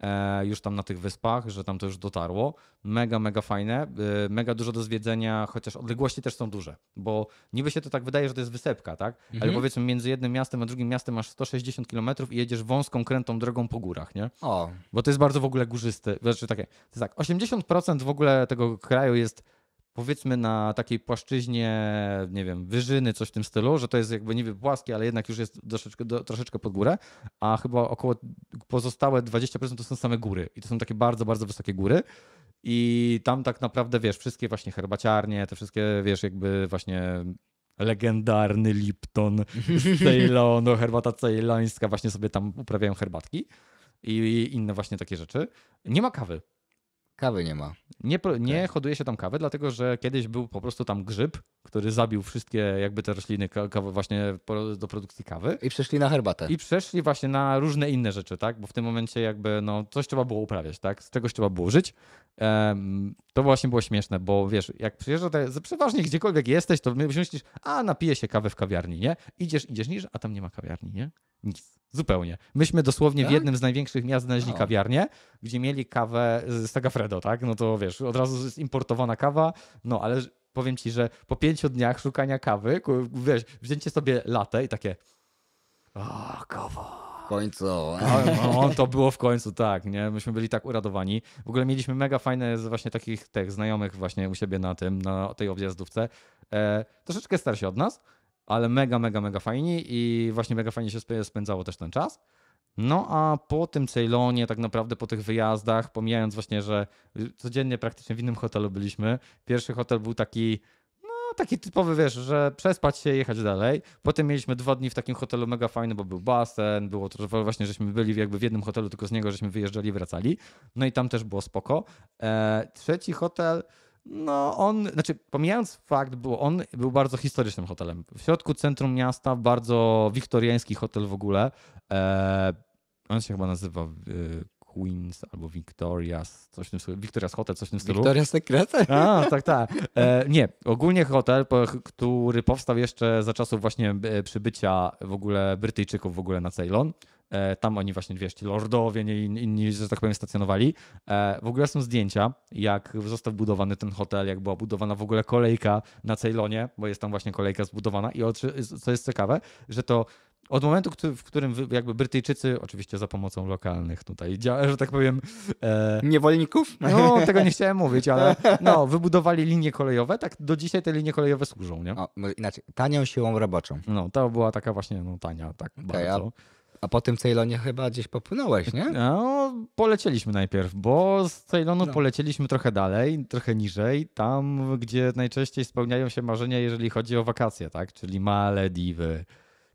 E, już tam na tych wyspach, że tam to już dotarło. Mega, mega fajne, e, mega dużo do zwiedzenia, chociaż odległości też są duże, bo niby się to tak wydaje, że to jest wysepka, tak? Mhm. Ale powiedzmy między jednym miastem a drugim miastem masz 160 km i jedziesz wąską, krętą drogą po górach, nie? O. Bo to jest bardzo w ogóle górzyste, znaczy takie, to jest tak, 80% w ogóle tego kraju jest powiedzmy na takiej płaszczyźnie, nie wiem, wyżyny, coś w tym stylu, że to jest jakby niby płaskie, ale jednak już jest troszeczkę, do, troszeczkę pod górę, a chyba około pozostałe 20% to są same góry i to są takie bardzo, bardzo wysokie góry. I tam tak naprawdę, wiesz, wszystkie właśnie herbaciarnie, te wszystkie, wiesz, jakby właśnie legendarny Lipton z Ceylonu, herbata ceylańska, właśnie sobie tam uprawiają herbatki i inne właśnie takie rzeczy. Nie ma kawy. Kawy nie ma. Nie, nie hoduje się tam kawy, dlatego że kiedyś był po prostu tam grzyb, który zabił wszystkie jakby te rośliny kawy właśnie do produkcji kawy. I przeszli na herbatę. I przeszli właśnie na różne inne rzeczy, tak? Bo w tym momencie jakby no, coś trzeba było uprawiać, tak? Z czegoś trzeba było żyć. Um, to właśnie było śmieszne, bo wiesz, jak przyjeżdżasz, przeważnie gdziekolwiek jesteś, to myślisz, a napiję się kawę w kawiarni, nie? Idziesz, idziesz, niż, a tam nie ma kawiarni, nie? Nic. Zupełnie. Myśmy dosłownie tak? w jednym z największych miast znaleźli no. kawiarnię, gdzie mieli kawę z Segafredo, tak? No to wiesz, od razu jest importowana kawa, no ale powiem ci, że po pięciu dniach szukania kawy, wiesz, wzięcie sobie latę i takie, o, kawa końcu. No, to było w końcu, tak, nie? Myśmy byli tak uradowani. W ogóle mieliśmy mega fajne z właśnie takich tych znajomych właśnie u siebie na tym, na tej objazdówce. E, troszeczkę starsi od nas, ale mega, mega, mega fajni i właśnie mega fajnie się spędzało też ten czas. No a po tym Ceylonie, tak naprawdę po tych wyjazdach, pomijając właśnie, że codziennie praktycznie w innym hotelu byliśmy, pierwszy hotel był taki no, taki typowy, wiesz, że przespać się, jechać dalej. Potem mieliśmy dwa dni w takim hotelu mega fajny, bo był basen, było to, że właśnie żeśmy byli jakby w jednym hotelu, tylko z niego żeśmy wyjeżdżali i wracali. No i tam też było spoko. E, trzeci hotel... No, on, znaczy, pomijając fakt, był, on był bardzo historycznym hotelem. W środku centrum miasta, bardzo wiktoriański hotel w ogóle. E, on się chyba nazywa. Y, Queens albo Victoria's, coś w tym stylu. Victoria's Hotel, coś w tym stylu. Victoria's Secret? A, tak, tak. E, nie, ogólnie hotel, który powstał jeszcze za czasów właśnie e, przybycia w ogóle Brytyjczyków w ogóle na Ceylon. E, tam oni właśnie, wiesz, ci lordowie, nie, inni, że tak powiem, stacjonowali. E, w ogóle są zdjęcia, jak został budowany ten hotel, jak była budowana w ogóle kolejka na Ceylonie, bo jest tam właśnie kolejka zbudowana i co jest ciekawe, że to od momentu, w którym jakby Brytyjczycy, oczywiście za pomocą lokalnych tutaj, że tak powiem... E, Niewolników? No, tego nie chciałem mówić, ale no, wybudowali linie kolejowe, tak do dzisiaj te linie kolejowe służą, nie? O, no inaczej, tanią siłą roboczą. No, to była taka właśnie no, tania, tak okay, bardzo. A po tym Ceylonie chyba gdzieś popłynąłeś, nie? No, polecieliśmy najpierw, bo z Ceylonu no. polecieliśmy trochę dalej, trochę niżej, tam gdzie najczęściej spełniają się marzenia, jeżeli chodzi o wakacje, tak? Czyli Malediwy,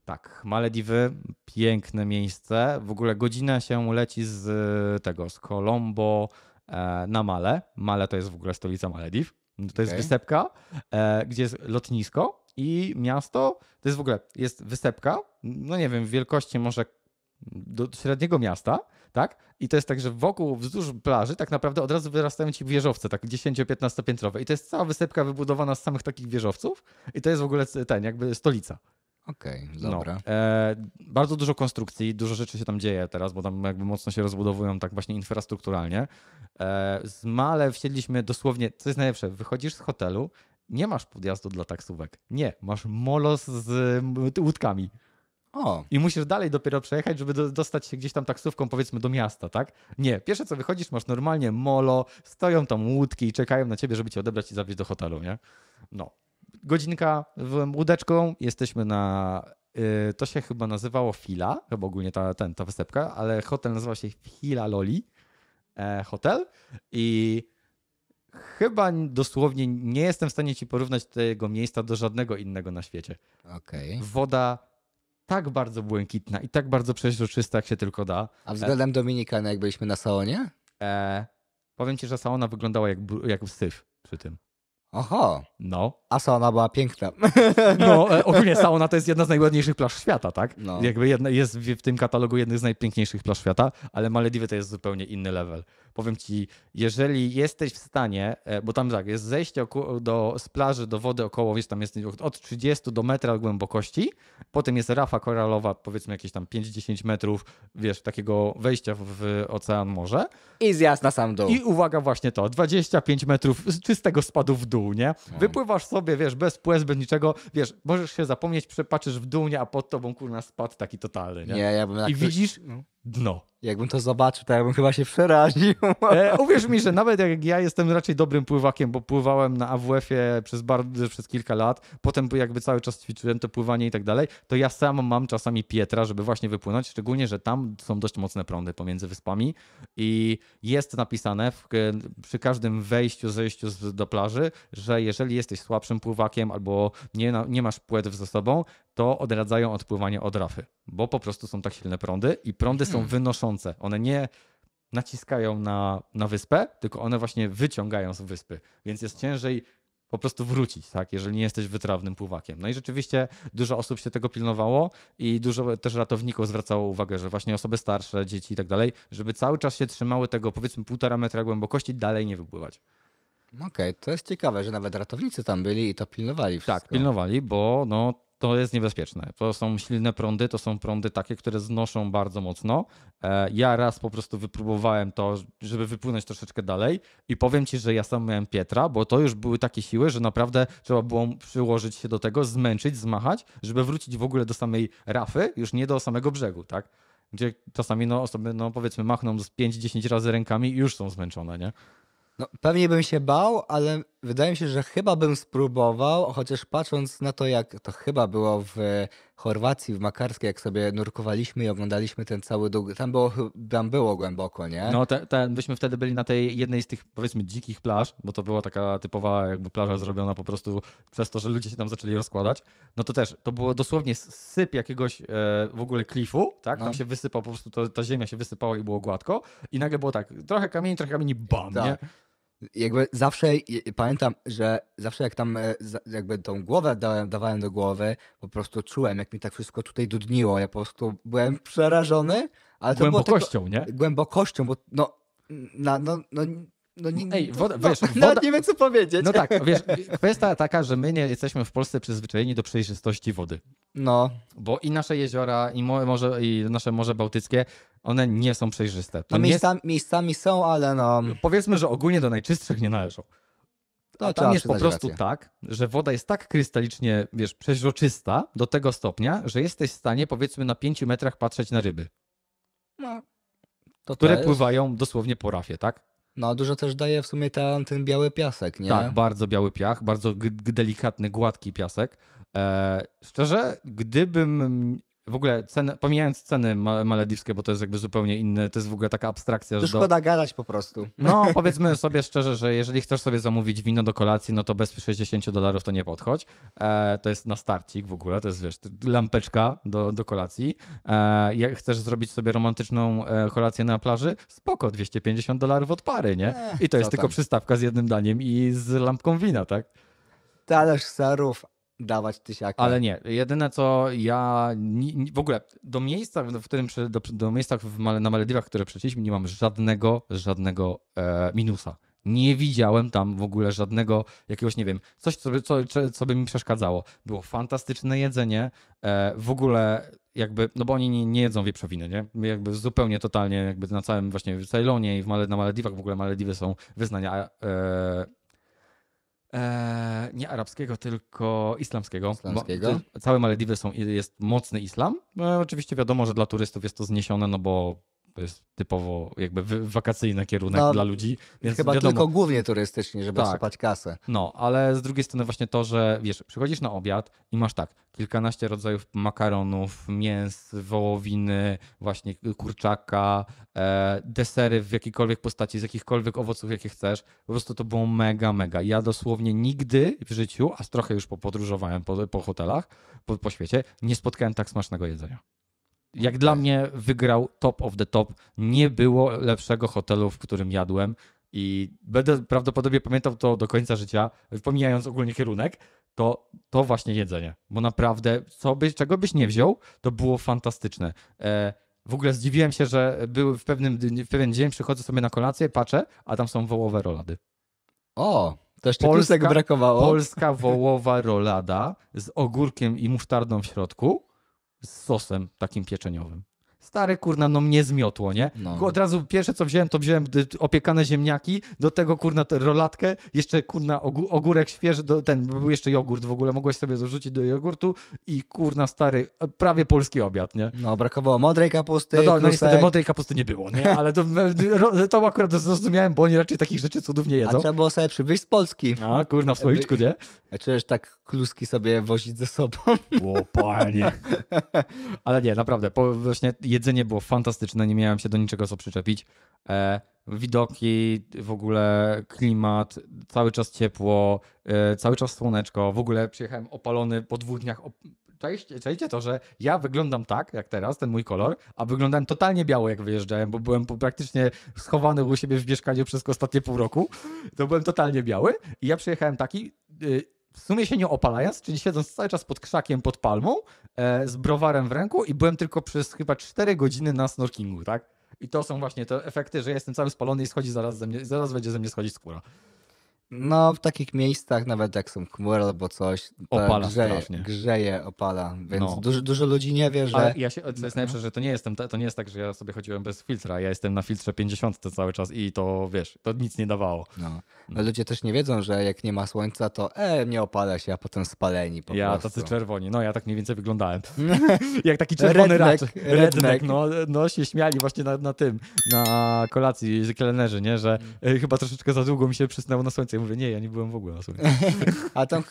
tak, Malediwy, piękne miejsce. W ogóle godzina się leci z e, tego, z Colombo e, na Male. Male to jest w ogóle stolica Malediw. No to okay. jest wysepka, e, gdzie jest lotnisko i miasto. To jest w ogóle, jest wysepka, no nie wiem, w wielkości może do średniego miasta, tak? I to jest tak, że wokół, wzdłuż plaży tak naprawdę od razu wyrastają ci wieżowce, tak 10-15 piętrowe. I to jest cała wysepka wybudowana z samych takich wieżowców i to jest w ogóle ten, jakby stolica. Okej, okay, no. dobra. No. E, bardzo dużo konstrukcji, dużo rzeczy się tam dzieje teraz, bo tam jakby mocno się rozbudowują tak właśnie infrastrukturalnie. E, z Male wsiedliśmy dosłownie, co jest najlepsze, wychodzisz z hotelu, nie masz podjazdu dla taksówek. Nie, masz molos z łódkami. O. I musisz dalej dopiero przejechać, żeby do, dostać się gdzieś tam taksówką, powiedzmy, do miasta, tak? Nie, pierwsze co wychodzisz, masz normalnie molo, stoją tam łódki i czekają na ciebie, żeby cię odebrać i zawieźć do hotelu, nie? No, godzinka w łódeczką, jesteśmy na y, to się chyba nazywało Fila, chyba ogólnie ta, ten, ta wysepka, ale hotel nazywa się Fila Loli e, Hotel i chyba dosłownie nie jestem w stanie ci porównać tego miejsca do żadnego innego na świecie. Okay. Woda tak bardzo błękitna i tak bardzo przeźroczysta, jak się tylko da. A względem e, Dominikana, jak byliśmy na salonie? E, powiem ci, że salona wyglądała jak, jak syf przy tym. Oho. No. A sauna była piękna. No, e, ogólnie sauna to jest jedna z najładniejszych plaż świata, tak? No. Jakby jedna, jest w tym katalogu jednych z najpiękniejszych plaż świata, ale Malediwy to jest zupełnie inny level. Powiem ci, jeżeli jesteś w stanie, e, bo tam tak, jest zejście do, z plaży do wody około, wiesz, tam jest od 30 do metra głębokości, potem jest rafa koralowa, powiedzmy jakieś tam 5-10 metrów, wiesz, takiego wejścia w, w ocean, morze. I zjazd na sam dół. I uwaga właśnie to, 25 metrów czystego spadu w dół dół, nie? Tak. Wypływasz sobie, wiesz, bez płez, bez niczego, wiesz, możesz się zapomnieć, przepatrzysz w dół, nie? A pod tobą, kurna, spadł taki totalny, nie? nie ja bym I ktoś... widzisz, no dno. Jakbym to zobaczył, to ja bym chyba się przeraził. E, uwierz mi, że nawet jak ja jestem raczej dobrym pływakiem, bo pływałem na AWF-ie przez, bardzo, przez kilka lat, potem jakby cały czas ćwiczyłem to pływanie i tak dalej, to ja sam mam czasami pietra, żeby właśnie wypłynąć, szczególnie, że tam są dość mocne prądy pomiędzy wyspami i jest napisane w, e, przy każdym wejściu, zejściu do plaży, że jeżeli jesteś słabszym pływakiem albo nie, nie masz płetw ze sobą, to odradzają odpływanie od rafy, bo po prostu są tak silne prądy i prądy są hmm. wynoszące. One nie naciskają na, na wyspę, tylko one właśnie wyciągają z wyspy, więc jest ciężej po prostu wrócić, tak, jeżeli nie jesteś wytrawnym pływakiem. No i rzeczywiście dużo osób się tego pilnowało i dużo też ratowników zwracało uwagę, że właśnie osoby starsze, dzieci i tak dalej, żeby cały czas się trzymały tego powiedzmy półtora metra głębokości, dalej nie wypływać. Okej, okay, to jest ciekawe, że nawet ratownicy tam byli i to pilnowali tak, wszystko. Tak, pilnowali, bo no, to jest niebezpieczne. To są silne prądy, to są prądy takie, które znoszą bardzo mocno. E, ja raz po prostu wypróbowałem to, żeby wypłynąć troszeczkę dalej i powiem ci, że ja sam miałem Pietra, bo to już były takie siły, że naprawdę trzeba było przyłożyć się do tego, zmęczyć, zmachać, żeby wrócić w ogóle do samej rafy, już nie do samego brzegu, tak? Gdzie czasami no, osoby, no powiedzmy, machną z 5-10 razy rękami i już są zmęczone, nie? No, pewnie bym się bał, ale Wydaje mi się, że chyba bym spróbował, chociaż patrząc na to, jak to chyba było w Chorwacji, w Makarskiej, jak sobie nurkowaliśmy i oglądaliśmy ten cały dług, tam było, tam było głęboko, nie? No, te, te, myśmy wtedy byli na tej jednej z tych, powiedzmy, dzikich plaż, bo to była taka typowa jakby plaża zrobiona po prostu przez to, że ludzie się tam zaczęli rozkładać. No to też, to było dosłownie syp jakiegoś e, w ogóle klifu, tak? Tam no. się wysypał, po prostu to, ta ziemia się wysypała i było gładko i nagle było tak, trochę kamieni, trochę kamieni, bam, tak. nie? jakby zawsze pamiętam, że zawsze jak tam e, jakby tą głowę dałem, dawałem do głowy, po prostu czułem, jak mi tak wszystko tutaj dudniło. Ja po prostu byłem przerażony, ale głębokością, głębokością, nie? Głębokością, bo no, na, no, no no, nie, Ej, woda, no, wiesz, woda, nawet nie wiem, co powiedzieć. No tak, wiesz, kwestia taka, że my nie jesteśmy w Polsce przyzwyczajeni do przejrzystości wody. No. Bo i nasze jeziora, i, morze, i nasze Morze Bałtyckie, one nie są przejrzyste. No to no miejsca, jest... miejscami są, ale no... Powiedzmy, że ogólnie do najczystszych nie należą. No, tam jest po prostu rację. tak, że woda jest tak krystalicznie, wiesz, przeźroczysta do tego stopnia, że jesteś w stanie powiedzmy na pięciu metrach patrzeć na ryby. No. To które też. pływają dosłownie po rafie, tak? No, dużo też daje w sumie ten, ten biały piasek, nie? Tak, bardzo biały piach, bardzo delikatny, gładki piasek. Eee, szczerze, gdybym w ogóle, ceny, pomijając ceny malediwskie, bo to jest jakby zupełnie inne, to jest w ogóle taka abstrakcja. To szkoda do... gadać po prostu. No, powiedzmy sobie szczerze, że jeżeli chcesz sobie zamówić wino do kolacji, no to bez 60 dolarów to nie podchodź. E, to jest na starcik w ogóle, to jest, wiesz, lampeczka do, do kolacji. E, jak chcesz zrobić sobie romantyczną e, kolację na plaży, spoko, 250 dolarów od pary, nie? E, I to jest tylko przystawka z jednym daniem i z lampką wina, tak? talerz serów, dawać tysiaki. Ale nie, jedyne co ja ni, ni, w ogóle do miejsca, w którym do, do miejsca w, na Malediwach, które przeszliśmy, nie mam żadnego, żadnego e, minusa. Nie widziałem tam w ogóle żadnego jakiegoś, nie wiem, coś, co by, co, co by mi przeszkadzało. Było fantastyczne jedzenie, e, w ogóle jakby, no bo oni nie, nie jedzą wieprzowiny, nie? jakby zupełnie, totalnie, jakby na całym właśnie w Ceylonie i w Male, na Malediwach, w ogóle Malediwy są wyznania e, E, nie arabskiego, tylko islamskiego. islamskiego. Bo, całe Malediwy są, jest mocny islam. No, oczywiście wiadomo, że dla turystów jest to zniesione, no bo to jest typowo jakby wakacyjny kierunek no, dla ludzi. Więc chyba wiadomo, tylko głównie turystycznie, żeby tak, sypać kasę. No, ale z drugiej strony właśnie to, że wiesz, przychodzisz na obiad i masz tak, kilkanaście rodzajów makaronów, mięs, wołowiny, właśnie kurczaka, e, desery w jakiejkolwiek postaci, z jakichkolwiek owoców, jakie chcesz. Po prostu to było mega, mega. Ja dosłownie nigdy w życiu, a trochę już popodróżowałem po, po hotelach, po, po świecie, nie spotkałem tak smacznego jedzenia jak dla mnie wygrał top of the top. Nie było lepszego hotelu, w którym jadłem i będę prawdopodobnie pamiętał to do końca życia, pomijając ogólnie kierunek, to, to właśnie jedzenie. Bo naprawdę, co byś czego byś nie wziął, to było fantastyczne. E, w ogóle zdziwiłem się, że był w, pewnym, w pewien dzień przychodzę sobie na kolację, patrzę, a tam są wołowe rolady. O, to jeszcze brakowało. Polska wołowa rolada z ogórkiem i musztardą w środku z sosem takim pieczeniowym stary, kurna, no mnie zmiotło, nie? No. Od razu pierwsze co wziąłem, to wziąłem y, opiekane ziemniaki, do tego kurna te rolatkę, jeszcze kurna ogórek świeży, do, ten, był jeszcze jogurt w ogóle, mogłeś sobie zrzucić do jogurtu i kurna, stary, e, prawie polski obiad, nie? No, brakowało modrej kapusty, No, no, no niestety modrej kapusty nie było, nie? Ale to, e, to akurat zrozumiałem, bo oni raczej takich rzeczy cudów nie jedzą. A trzeba było sobie przybyć z Polski. A, kurna, w słoiczku, nie? A czujesz tak kluski sobie wozić ze sobą. O, panie. Ale nie, naprawdę, po, właśnie jedzenie Jedzenie było fantastyczne, nie miałem się do niczego co przyczepić. E, widoki, w ogóle klimat, cały czas ciepło, e, cały czas słoneczko. W ogóle przyjechałem opalony po dwóch dniach. Czajcie to, że ja wyglądam tak, jak teraz, ten mój kolor, a wyglądałem totalnie biało, jak wyjeżdżałem, bo byłem praktycznie schowany u siebie w mieszkaniu przez ostatnie pół roku. To byłem totalnie biały i ja przyjechałem taki y, w sumie się nie opalając, czyli siedząc cały czas pod krzakiem, pod palmą, e, z browarem w ręku i byłem tylko przez chyba 4 godziny na snorkingu, tak? I to są właśnie te efekty, że jestem cały spalony i schodzi zaraz ze mnie, zaraz będzie ze mnie schodzić skóra. No, w takich miejscach, nawet jak są chmury albo coś, opala grzeje, strasznie. grzeje, opala, więc no. dużo, dużo ludzi nie wie, że... Ale ja się, co jest najlepsze, że to nie, jestem, to nie jest tak, że ja sobie chodziłem bez filtra, ja jestem na filtrze 50 cały czas i to, wiesz, to nic nie dawało. No. no. Ludzie też nie wiedzą, że jak nie ma słońca, to e, nie opala się, a potem spaleni po ja, prostu. Ja, tacy czerwoni, no ja tak mniej więcej wyglądałem. jak taki czerwony redneck, raczek. Redneck. redneck. No, no się śmiali właśnie na, na tym, na kolacji z kelnerzy, nie, że mm. E, chyba troszeczkę za długo mi się przysnęło na słońce ja mówię, nie, ja nie byłem w ogóle na A tam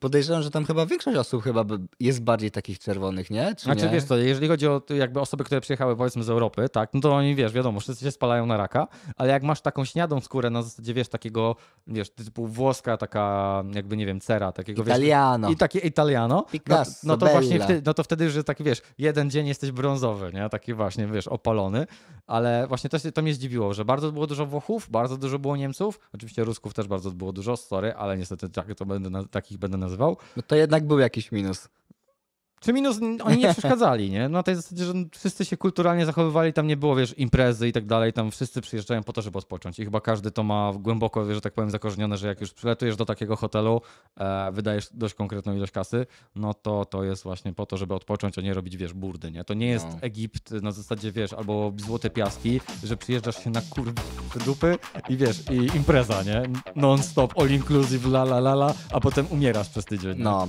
podejrzewam, że tam chyba większość osób chyba jest bardziej takich czerwonych, nie? Czy znaczy nie? wiesz co, jeżeli chodzi o jakby osoby, które przyjechały powiedzmy z Europy, tak, no to oni wiesz, wiadomo, wszyscy się spalają na raka, ale jak masz taką śniadą skórę na zasadzie wiesz takiego, wiesz, typu włoska taka jakby nie wiem, cera, takiego Italiano. Wiesz, I takie Italiano. No- Picasso, no, no to Bella. właśnie wtedy, no to wtedy, że tak wiesz, jeden dzień jesteś brązowy, nie? Taki właśnie, wiesz, opalony, ale właśnie to, to mnie zdziwiło, że bardzo było dużo Włochów, bardzo dużo było Niemców, oczywiście Rusków też bardzo to było dużo, sorry, ale niestety tak, to będę, takich będę nazywał. No to jednak był jakiś minus. Czy minus, oni nie przeszkadzali, nie? Na tej zasadzie, że wszyscy się kulturalnie zachowywali, tam nie było, wiesz, imprezy i tak dalej, tam wszyscy przyjeżdżają po to, żeby odpocząć. I chyba każdy to ma głęboko, wiesz, że tak powiem, zakorzenione, że jak już przyletujesz do takiego hotelu, e, wydajesz dość konkretną ilość kasy, no to to jest właśnie po to, żeby odpocząć, a nie robić, wiesz, burdy, nie? To nie jest no. Egipt na zasadzie, wiesz, albo Złote Piaski, że przyjeżdżasz się na kur... dupy i wiesz, i impreza, nie? Non-stop, all inclusive, la la la la, a potem umierasz przez tydzień. Nie? No,